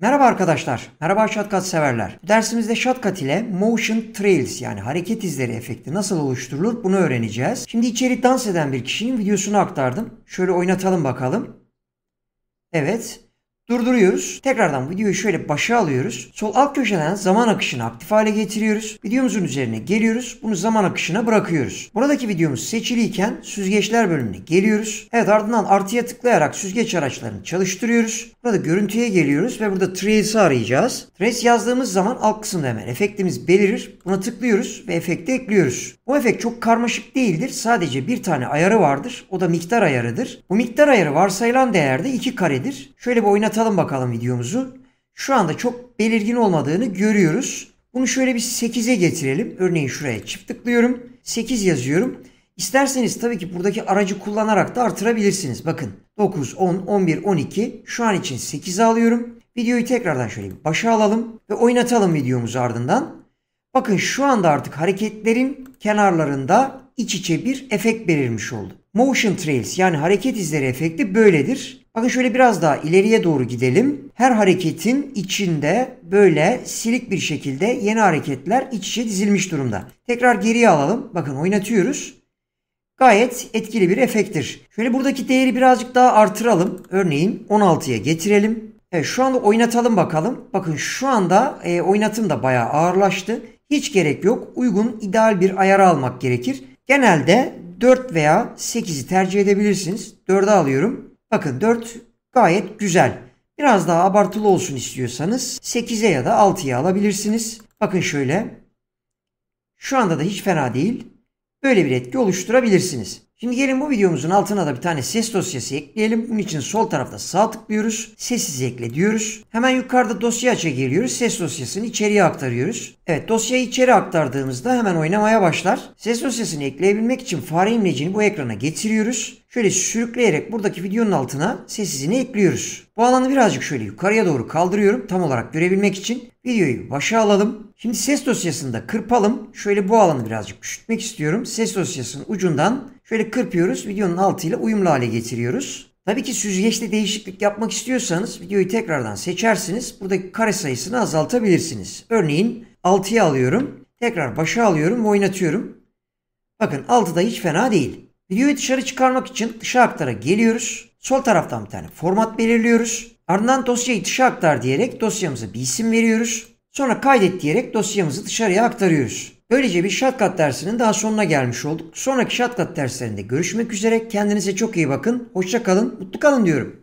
Merhaba arkadaşlar, merhaba shortcut severler. Dersimizde shortcut ile motion trails yani hareket izleri efekti nasıl oluşturulur bunu öğreneceğiz. Şimdi içeri dans eden bir kişinin videosunu aktardım. Şöyle oynatalım bakalım. Evet, durduruyoruz. Tekrardan videoyu şöyle başa alıyoruz. Sol alt köşeden zaman akışını aktif hale getiriyoruz. Videomuzun üzerine geliyoruz. Bunu zaman akışına bırakıyoruz. Buradaki videomuz seçiliyken süzgeçler bölümüne geliyoruz. Evet ardından artıya tıklayarak süzgeç araçlarını çalıştırıyoruz. Burada görüntüye geliyoruz ve burada Trace'i arayacağız. Trace yazdığımız zaman alt kısımda hemen efektimiz belirir. Buna tıklıyoruz ve efekti ekliyoruz. Bu efekt çok karmaşık değildir. Sadece bir tane ayarı vardır. O da miktar ayarıdır. Bu miktar ayarı varsayılan değerde 2 karedir. Şöyle bir oynatalım bakalım videomuzu. Şu anda çok belirgin olmadığını görüyoruz. Bunu şöyle bir 8'e getirelim. Örneğin şuraya çift tıklıyorum. 8 yazıyorum. İsterseniz tabii ki buradaki aracı kullanarak da artırabilirsiniz. Bakın 9, 10, 11, 12 şu an için 8'e alıyorum. Videoyu tekrardan şöyle bir başa alalım ve oynatalım videomuzu ardından. Bakın şu anda artık hareketlerin kenarlarında iç içe bir efekt belirmiş oldu. Motion trails yani hareket izleri efekti böyledir. Bakın şöyle biraz daha ileriye doğru gidelim. Her hareketin içinde böyle silik bir şekilde yeni hareketler iç içe dizilmiş durumda. Tekrar geriye alalım. Bakın oynatıyoruz. Gayet etkili bir efektir. Şöyle buradaki değeri birazcık daha artıralım. Örneğin 16'ya getirelim. Evet şu anda oynatalım bakalım. Bakın şu anda e, oynatım da bayağı ağırlaştı. Hiç gerek yok. Uygun ideal bir ayar almak gerekir. Genelde 4 veya 8'i tercih edebilirsiniz. 4'e alıyorum. Bakın 4 gayet güzel. Biraz daha abartılı olsun istiyorsanız 8'e ya da 6'ya alabilirsiniz. Bakın şöyle. Şu anda da hiç fena değil. Böyle bir etki oluşturabilirsiniz. Şimdi gelin bu videomuzun altına da bir tane ses dosyası ekleyelim. Bunun için sol tarafta sağ tıklıyoruz. Sessiz ekle diyoruz. Hemen yukarıda dosya aça geliyoruz. Ses dosyasını içeriye aktarıyoruz. Evet dosyayı içeri aktardığımızda hemen oynamaya başlar. Ses dosyasını ekleyebilmek için fare imlecini bu ekrana getiriyoruz. Şöyle sürükleyerek buradaki videonun altına sessizini ekliyoruz. Bu alanı birazcık şöyle yukarıya doğru kaldırıyorum tam olarak görebilmek için. Videoyu başa alalım. Şimdi ses dosyasını da kırpalım. Şöyle bu alanı birazcık küçültmek istiyorum. Ses dosyasının ucundan Şöyle kırpıyoruz. Videonun altıyla uyumlu hale getiriyoruz. Tabii ki süzgeçte değişiklik yapmak istiyorsanız videoyu tekrardan seçersiniz. Buradaki kare sayısını azaltabilirsiniz. Örneğin 6'ya alıyorum. Tekrar başa alıyorum ve oynatıyorum. Bakın 6'da hiç fena değil. Videoyu dışarı çıkarmak için dışa aktara geliyoruz. Sol taraftan bir tane format belirliyoruz. Ardından dosyayı dışa aktar diyerek dosyamıza bir isim veriyoruz. Sonra kaydet diyerek dosyamızı dışarıya aktarıyoruz. Böylece bir şatkat dersinin daha sonuna gelmiş olduk. Sonraki şatkat derslerinde görüşmek üzere. Kendinize çok iyi bakın. Hoşça kalın, mutlu kalın diyorum.